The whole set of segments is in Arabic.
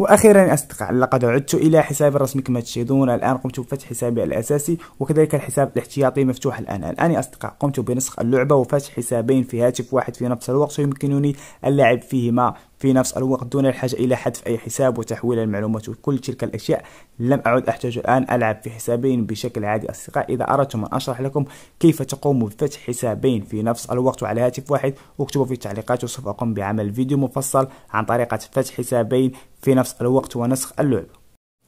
واخيرا اصدقاء لقد عدت الى حسابي الرسمي كما تشاهدون الان قمت بفتح حسابي الاساسي وكذلك الحساب الاحتياطي مفتوح الان الان اصدقاء قمت بنسخ اللعبه وفتح حسابين في هاتف واحد في نفس الوقت ويمكنني اللعب فيهما في نفس الوقت دون الحاجة إلى حذف أي حساب وتحويل المعلومات وكل تلك الأشياء لم أعد أحتاج الآن ألعب في حسابين بشكل عادي أصدقاء إذا أردتم أن أشرح لكم كيف تقوم بفتح حسابين في نفس الوقت وعلى هاتف واحد اكتبوا في التعليقات وسوف أقوم بعمل فيديو مفصل عن طريقة فتح حسابين في نفس الوقت ونسخ اللعبة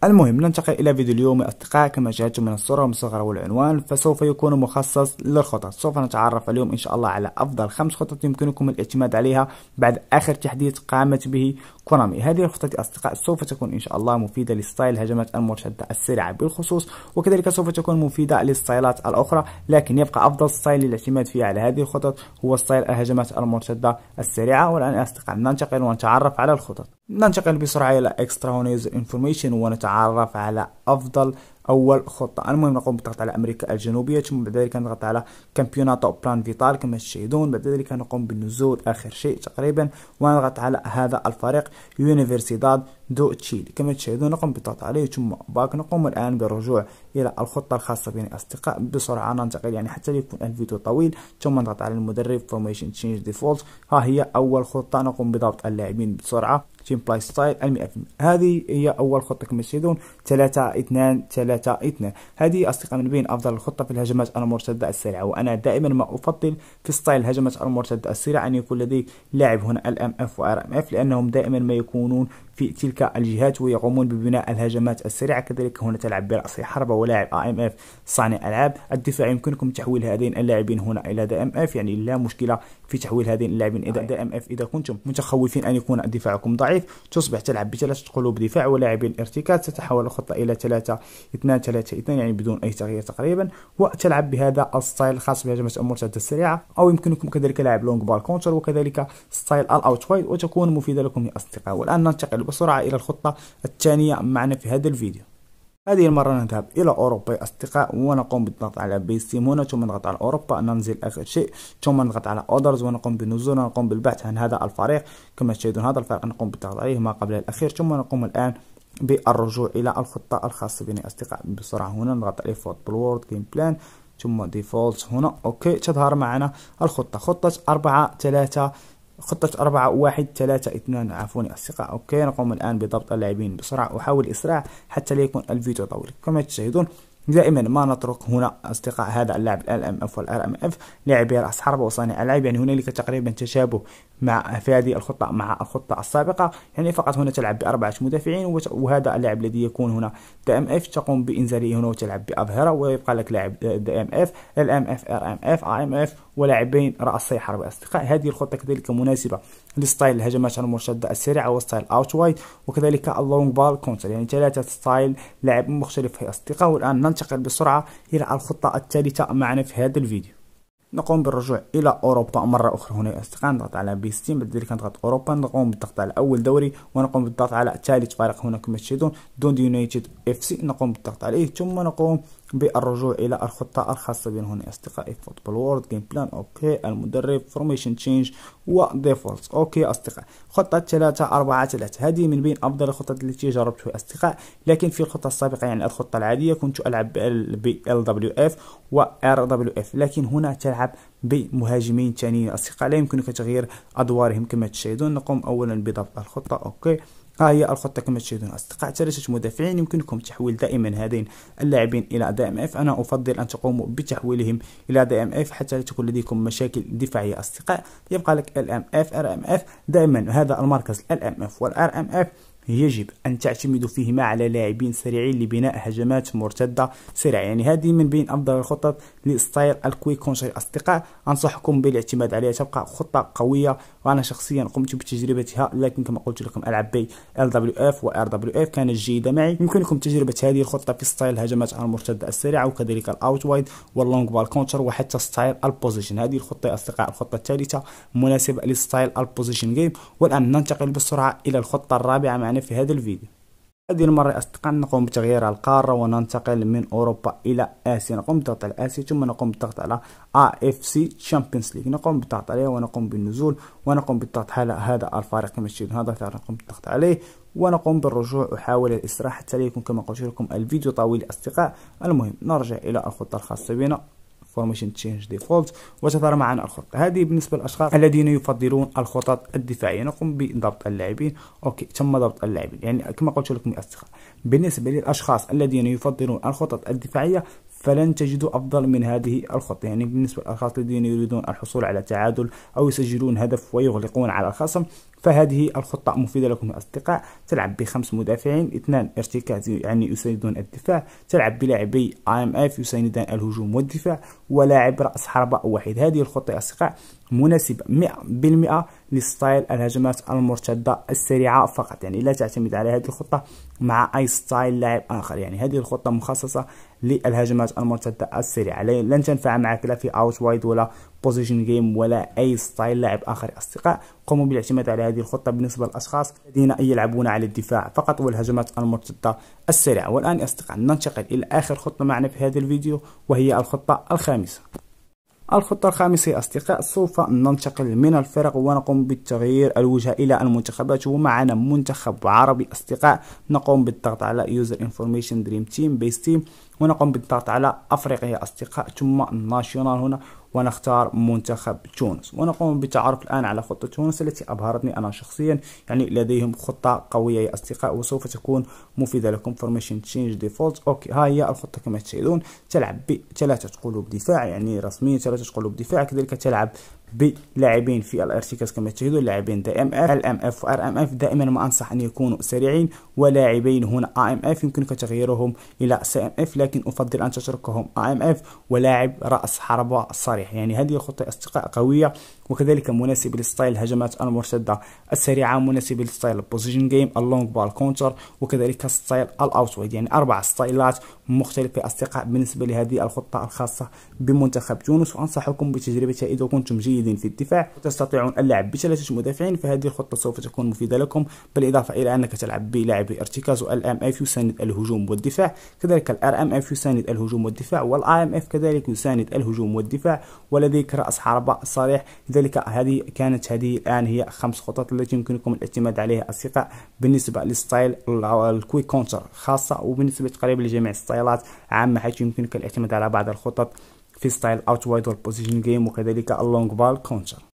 المهم ننتقل إلى فيديو اليوم يا أصدقاء كما شاهدتم من الصورة المصغرة والعنوان فسوف يكون مخصص للخطط سوف نتعرف اليوم إن شاء الله على أفضل خمس خطط يمكنكم الاعتماد عليها بعد آخر تحديث قامت به كونامي هذه الخطط يا أصدقاء سوف تكون إن شاء الله مفيدة لستايل هجمات المرتدة السريعة بالخصوص وكذلك سوف تكون مفيدة للستايلات الأخرى لكن يبقى أفضل ستايل للاعتماد فيه على هذه الخطط هو ستايل الهجمات المرتدة السريعة والآن يا أصدقاء ننتقل ونتعرف على الخطط ننتقل بسرعة إلى اكسترا News انفورميشن ونتعرف على أفضل أول خطة المهم نقوم بالضغط على أمريكا الجنوبية ثم بعد ذلك نضغط على كامبيوناتو بلان فيتال كما تشاهدون بعد ذلك نقوم بالنزول آخر شيء تقريبا ونضغط على هذا الفريق يونيفرسيداد دو تشيل كما تشاهدون نقوم بالضغط عليه ثم باك نقوم الآن بالرجوع إلى الخطة الخاصة بين الأصدقاء بسرعة ننتقل يعني حتى يكون الفيديو طويل ثم نضغط على المدرب فورميشن تشينج ديفولت ها هي أول خطة نقوم بضبط اللاعبين بسرعة تيم بلاي ستايل 100% هذه هي أول خطة كما تشاهدون 3 2 3 2 هذه أصدقاء من بين أفضل الخطة في الهجمات المرتدة السريعة وأنا دائما ما أفضل في ستايل الهجمات المرتدة السريعة أن يكون لديك لاعب هنا الام اف وار ام اف لأنهم دائما ما يكونون في تلك الجهات ويقومون ببناء الهجمات السريعة كذلك هنا تلعب برأسي حربة ولاعب اي ام اف صانع ألعاب الدفاع يمكنكم تحويل هذين اللاعبين هنا إلى ام اف يعني لا مشكلة في تحويل هذين اللاعبين إذا اف إذا كنتم متخوفين أن يكون دفاعكم ضعيف تصبح تلعب بثلاثة قلوب دفاع ولاعبين ارتكاز تتحول الخطة إلى 3 2 3 2 يعني بدون أي تغيير تقريبا وتلعب بهذا الستايل الخاص بهجمات المرتدة السريعة أو يمكنكم كذلك لعب لونج بال كونتر وكذلك ستايل الأوت وايد وتكون مفيدة لكم يا أصدقاء والآن ننتقل بسرعة إلى الخطة الثانية معنا في هذا الفيديو هذه المرة نذهب إلى أوروبا يا أصدقاء ونقوم بالضغط على بيسيم هنا ثم نضغط على أوروبا ننزل آخر شيء ثم نضغط على أودرز ونقوم بالنزول ونقوم بالبحث عن هذا الفريق كما تشاهدون هذا الفريق نقوم بالضغط عليه ما قبل الأخير ثم نقوم الآن بالرجوع إلى الخطة الخاصة بنا يا أصدقاء بسرعة هنا نضغط على فوتبول وورد جيم بلان ثم ديفولت هنا أوكي تظهر معنا الخطة خطة أربعة ثلاثة خطة أربعة واحد ثلاثة اثنان عفوا أصدقاء أوكي نقوم الآن بضبط اللاعبين بسرعة أحاول إسراع حتى لا يكون الفيديو طويل كما تشاهدون دائما ما نترك هنا أصدقاء هذا اللاعب ال ام اف والار ام اف لاعبي رأس حربة وصانع ألعاب يعني هنالك تقريبا تشابه مع في هذه الخطة مع الخطة السابقة يعني فقط هنا تلعب بأربعة مدافعين وهذا اللاعب الذي يكون هنا دي ام اف تقوم بإنزاله هنا وتلعب بأظهرة ويبقى لك لاعب دي ام اف ال ام اف ار ام اف ار ام اف ولاعبين رأسي حرب أصدقاء هذه الخطة كذلك مناسبة لستايل الهجمات المرتدة السريعة وستايل أوت وايد وكذلك اللونج بال كونتر يعني ثلاثة ستايل لعب مختلف في أصدقاء والآن ننتقل بسرعة إلى الخطة الثالثة معنا في هذا الفيديو نقوم بالرجوع الى اوروبا مره اخرى هنا يا اصدقاء نضغط على بي 60 بعد ذلك نضغط اوروبا نقوم بالضغط على اول دوري ونقوم بالضغط على ثالث فريق هنا كما تشاهدون دون يونايتد اف سي نقوم بالضغط عليه ثم نقوم بالرجوع إلى الخطة الخاصة هنا أصدقائي فوتبول وورد جيم بلان أوكي المدرب فورميشن تشينج وديفولت أوكي اصدقائي خطة 3 4 3 هذه من بين أفضل الخطط التي جربتها أصدقاء لكن في الخطة السابقة يعني الخطة العادية كنت ألعب ب ال دبليو اف و ار دبليو اف لكن هنا تلعب بمهاجمين ثانيين أصدقاء لا يمكنك تغيير أدوارهم كما تشاهدون نقوم أولا بضبط الخطة أوكي ها هي الخطة كما تشاهدون أصدقاء ثلاثة مدافعين يمكنكم تحويل دائما هذين اللاعبين إلى دي ام اف أنا أفضل أن تقوموا بتحويلهم إلى دي ام اف حتى لا تكون لديكم مشاكل دفاعية أصدقاء يبقى لك ال ام اف ار ام اف دائما هذا المركز ال ام اف والار ام اف يجب أن تعتمد فيهما على لاعبين سريعين لبناء هجمات مرتدة سريعة يعني هذه من بين أفضل الخطط لستايل الكويك كونش أصدقاء أنصحكم بالاعتماد عليها تبقى خطة قوية وأنا شخصيا قمت بتجربتها لكن كما قلت لكم ألعب بي LWF و RWF كانت جيدة معي يمكنكم تجربة هذه الخطة في ستايل هجمات المرتدة السريعة وكذلك الأوت وايد واللونج بال كونتر وحتى ستايل البوزيشن هذه الخطة يا أصدقاء الخطة الثالثة مناسبة لستايل البوزيشن جيم والآن ننتقل بسرعة إلى الخطة الرابعة مع معنا يعني في هذا الفيديو هذه المرة أصدقاء نقوم بتغيير القارة وننتقل من أوروبا إلى آسيا نقوم بالضغط على آسيا ثم نقوم بالضغط على AFC Champions League نقوم بالضغط عليه ونقوم بالنزول ونقوم بالضغط على هذا الفريق كما تشاهدون هذا الفريق نقوم بالضغط عليه ونقوم بالرجوع أحاول الاستراحة حتى يكون كما قلت لكم الفيديو طويل أصدقاء المهم نرجع إلى الخطة الخاصة بنا فورميشن تشينج ديفولت وتترمى معنا الخطة هذه بالنسبة للأشخاص الذين يفضلون الخطط الدفاعية نقوم بضبط اللاعبين أوكي تم ضبط اللاعبين يعني كما قلت لكم يا أصدقاء بالنسبة للأشخاص الذين يفضلون الخطط الدفاعية فلن تجدوا أفضل من هذه الخطة يعني بالنسبة للأشخاص الذين يريدون الحصول على تعادل أو يسجلون هدف ويغلقون على الخصم فهذه الخطة مفيدة لكم يا أصدقاء تلعب بخمس مدافعين اثنان ارتكاز يعني يساندون الدفاع تلعب بلاعبي اي ام اف يساندان الهجوم والدفاع ولاعب رأس حربة واحد هذه الخطة يا أصدقاء مناسبة 100% لستايل الهجمات المرتدة السريعة فقط يعني لا تعتمد على هذه الخطة مع أي ستايل لاعب آخر يعني هذه الخطة مخصصة للهجمات المرتدة السريعة لن تنفع معك لا في اوت وايد ولا بوزيشن جيم ولا اي ستايل لاعب اخر اصدقاء قوموا بالاعتماد على هذه الخطه بالنسبه للاشخاص الذين يلعبون على الدفاع فقط والهجمات المرتده السريعه والان يا اصدقاء ننتقل الى اخر خطه معنا في هذا الفيديو وهي الخطه الخامسه الخطة الخامسة يا أصدقاء سوف ننتقل من الفرق ونقوم بالتغيير الوجهة إلى المنتخبات ومعنا منتخب عربي أصدقاء نقوم بالضغط على User Information Dream Team Base Team ونقوم بالضغط على أفريقيا أصدقاء ثم ناشيونال هنا ونختار منتخب تونس ونقوم بالتعرف الآن على خطة تونس التي أبهرتني أنا شخصيا يعني لديهم خطة قوية يا أصدقاء وسوف تكون مفيدة لكم فورميشن تشينج ديفولت أوكي ها هي الخطة كما تشاهدون تلعب بثلاثة قلوب دفاع يعني رسميا ثلاثة قلوب دفاع كذلك تلعب بلاعبين في الارتكاز كما تشاهدوا لاعبين دي ام اف الام اف وار ام اف دائما ما انصح ان يكونوا سريعين ولاعبين هنا ام اف يمكنك تغييرهم الى سي ام اف لكن افضل ان تتركهم ام اف ولاعب راس حربه صريح يعني هذه الخطه اصدقاء قويه وكذلك مناسب لستايل الهجمات المرتده السريعه مناسب لستايل البوزيشن جيم اللونج بال كونتر وكذلك ستايل الاوت وايد يعني اربع ستايلات مختلفه اصدقاء بالنسبه لهذه الخطه الخاصه بمنتخب تونس وانصحكم بتجربتها اذا كنتم جيدين في الدفاع وتستطيعون اللعب بثلاثه مدافعين فهذه الخطه سوف تكون مفيده لكم بالاضافه الى انك تلعب بلاعبي ارتكاز والام اف يساند الهجوم والدفاع كذلك الار ام اف يساند الهجوم والدفاع والاي ام اف كذلك يساند الهجوم والدفاع ولديك راس حربه صريح اذا لذلك هذه كانت هذه الآن هي خمس خطط التي يمكنكم الاعتماد عليها أصدقاء بالنسبة للستايل الكويك كونتر خاصة وبالنسبة تقريبا لجميع الستايلات عامة حيث يمكنك الاعتماد على بعض الخطط في ستايل اوت وايد والبوزيشن جيم وكذلك اللونج بال كونتر